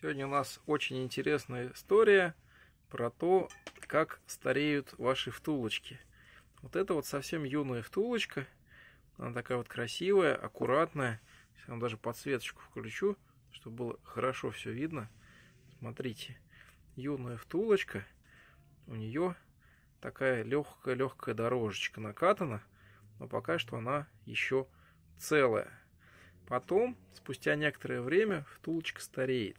Сегодня у нас очень интересная история про то, как стареют ваши втулочки. Вот это вот совсем юная втулочка. Она такая вот красивая, аккуратная. Сейчас я даже подсветочку включу, чтобы было хорошо все видно. Смотрите, юная втулочка. У нее такая легкая-легкая дорожечка накатана, но пока что она еще целая. Потом, спустя некоторое время, втулочка стареет.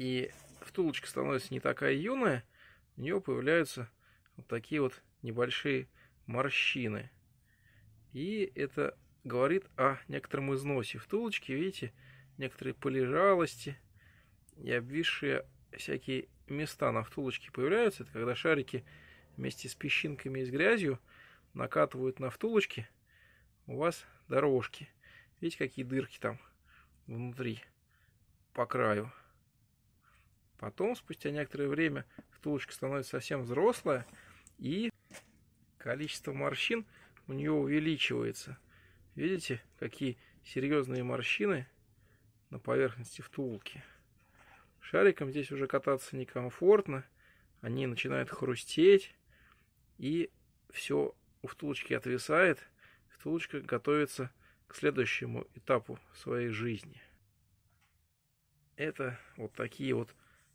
И втулочка становится не такая юная, у нее появляются вот такие вот небольшие морщины. И это говорит о некотором износе втулочки, видите, некоторые полежалости и обвисшие всякие места на втулочке появляются. Это когда шарики вместе с песчинками и с грязью накатывают на втулочке у вас дорожки. Видите, какие дырки там внутри по краю. Потом, спустя некоторое время, втулочка становится совсем взрослая, и количество морщин у нее увеличивается. Видите, какие серьезные морщины на поверхности втулки. Шариком здесь уже кататься некомфортно, они начинают хрустеть, и все у втулочки отвисает, втулочка готовится к следующему этапу своей жизни. Это вот такие вот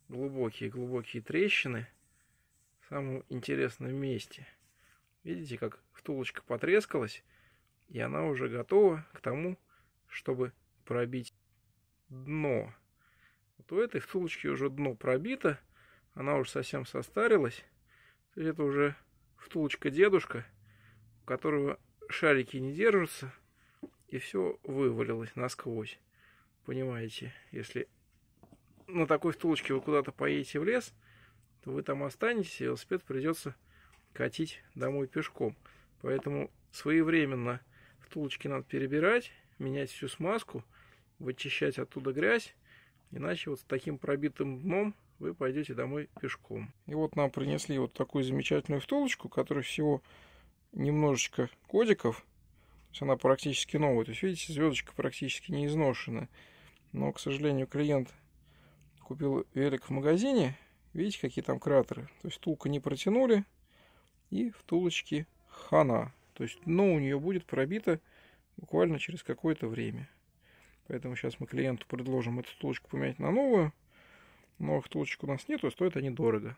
глубокие-глубокие трещины в самом интересном месте. Видите, как втулочка потрескалась, и она уже готова к тому, чтобы пробить дно. Вот у этой втулочки уже дно пробито, она уже совсем состарилась. То есть это уже втулочка-дедушка, у которого шарики не держатся, и все вывалилось насквозь. Понимаете, если на такой втулочке вы куда-то поедете в лес, то вы там останетесь, и велосипед придется катить домой пешком. Поэтому своевременно втулочки надо перебирать, менять всю смазку, вычищать оттуда грязь, иначе вот с таким пробитым дном вы пойдете домой пешком. И вот нам принесли вот такую замечательную втулочку, которая всего немножечко кодиков, то есть она практически новая. То есть, видите, звездочка практически не изношена. Но, к сожалению, клиент купил велик в магазине, видите, какие там кратеры. То есть тулка не протянули, и втулочки хана. То есть но у нее будет пробито буквально через какое-то время. Поэтому сейчас мы клиенту предложим эту втулочку поменять на новую. Новых втулочек у нас нету, стоят они дорого.